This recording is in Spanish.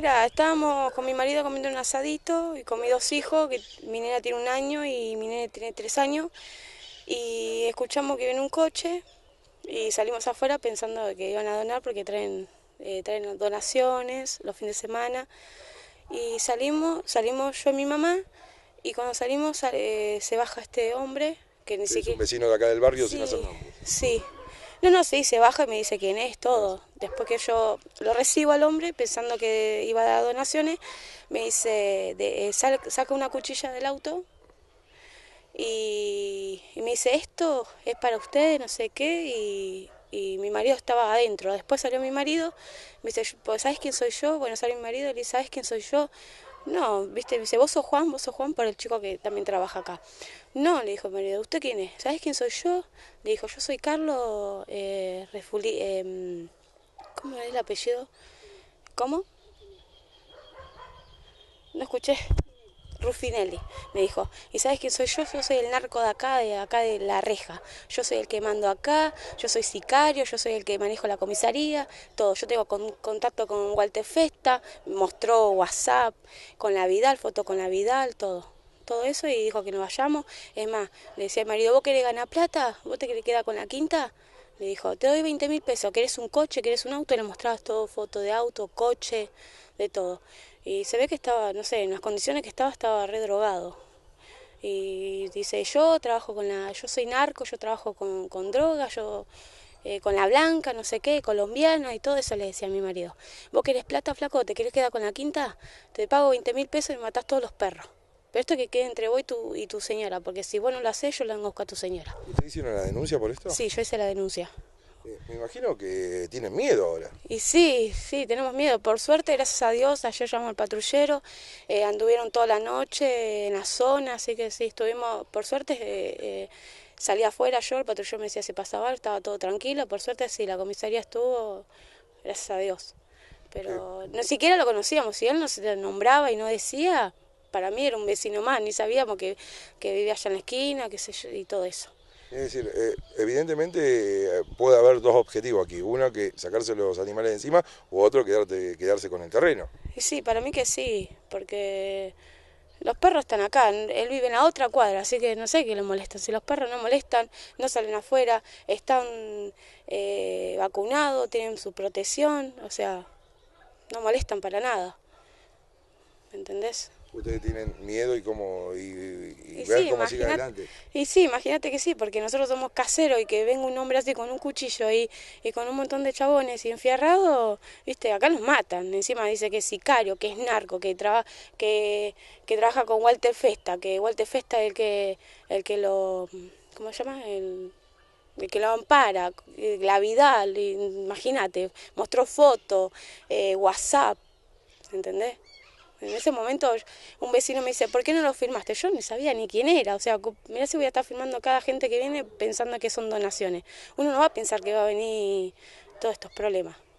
Mira, estábamos con mi marido comiendo un asadito y con mis dos hijos, que mi nena tiene un año y mi tiene tres años, y escuchamos que viene un coche y salimos afuera pensando que iban a donar porque traen, eh, traen donaciones los fines de semana. Y salimos, salimos yo y mi mamá, y cuando salimos se baja este hombre, que ni es siquiera... Un vecino de acá del barrio sin hacer Sí, no, no, sí, se baja y me dice quién es, todo. Después que yo lo recibo al hombre, pensando que iba a dar donaciones, me dice, de, eh, saca una cuchilla del auto y, me dice, esto es para ustedes, no sé qué, y, y, mi marido estaba adentro. Después salió mi marido, me dice, pues, ¿sabes quién soy yo? Bueno, salió mi marido, le dice, ¿sabes quién soy yo? No, viste, dice, vos sos Juan, vos sos Juan por el chico que también trabaja acá. No, le dijo me marido, ¿usted quién es? ¿Sabes quién soy yo? Le dijo, yo soy Carlos eh, Refuli, em, ¿Cómo es el apellido? ¿Cómo? No escuché. Rufinelli, me dijo. ¿Y sabes quién soy yo? Yo soy el narco de acá, de acá de la reja. Yo soy el que mando acá, yo soy sicario, yo soy el que manejo la comisaría, todo. Yo tengo contacto con Walter Festa, mostró WhatsApp con la Vidal, foto con la Vidal, todo todo eso y dijo que nos vayamos. Es más, le decía al marido, ¿vos querés ganar plata? ¿Vos te querés quedar con la quinta? Le dijo, te doy 20 mil pesos, ¿querés un coche? ¿Querés un auto? Y le mostrabas todo, foto de auto, coche, de todo. Y se ve que estaba, no sé, en las condiciones que estaba, estaba redrogado. Y dice, yo trabajo con la, yo soy narco, yo trabajo con, con drogas, yo eh, con la blanca, no sé qué, colombiana y todo eso le decía a mi marido. ¿Vos querés plata, flaco? ¿Te querés quedar con la quinta? Te pago 20 mil pesos y matás todos los perros. Pero esto que quede entre vos y tu, y tu señora, porque si vos no lo haces, yo la tengo a tu señora. ¿Usted hicieron la denuncia por esto? Sí, yo hice la denuncia. Eh, me imagino que tienen miedo ahora. Y sí, sí, tenemos miedo. Por suerte, gracias a Dios, ayer llamó al patrullero, eh, anduvieron toda la noche en la zona, así que sí, estuvimos, por suerte, eh, salí afuera yo, el patrullero me decía si pasaba estaba todo tranquilo, por suerte sí, la comisaría estuvo, gracias a Dios. Pero ni siquiera lo conocíamos, si él no se nombraba y no decía, para mí era un vecino más, ni sabíamos que, vivía allá en la esquina, qué sé yo, y todo eso. Es decir, eh, evidentemente eh, puede haber dos objetivos aquí. Uno que sacarse los animales de encima, u otro quedarte, quedarse con el terreno. Y sí, para mí que sí, porque los perros están acá, él vive en la otra cuadra, así que no sé qué le molestan. Si los perros no molestan, no salen afuera, están eh, vacunados, tienen su protección, o sea, no molestan para nada. ¿Me entendés? ustedes tienen miedo y cómo y, ver sí, cómo sigue adelante. Y sí, imagínate que sí, porque nosotros somos caseros y que venga un hombre así con un cuchillo y, con un montón de chabones y enfierrado, viste, acá nos matan. Encima dice que es sicario, que es narco, que trabaja que, que trabaja con Walter Festa, que Walter Festa es el que el que lo ¿cómo se llama? El que lo ampara, la Vidal, imagínate, mostró fotos, eh, WhatsApp, ¿entendés? En ese momento un vecino me dice, ¿por qué no lo firmaste? Yo no sabía ni quién era. O sea, mira si voy a estar firmando cada gente que viene pensando que son donaciones. Uno no va a pensar que va a venir todos estos problemas.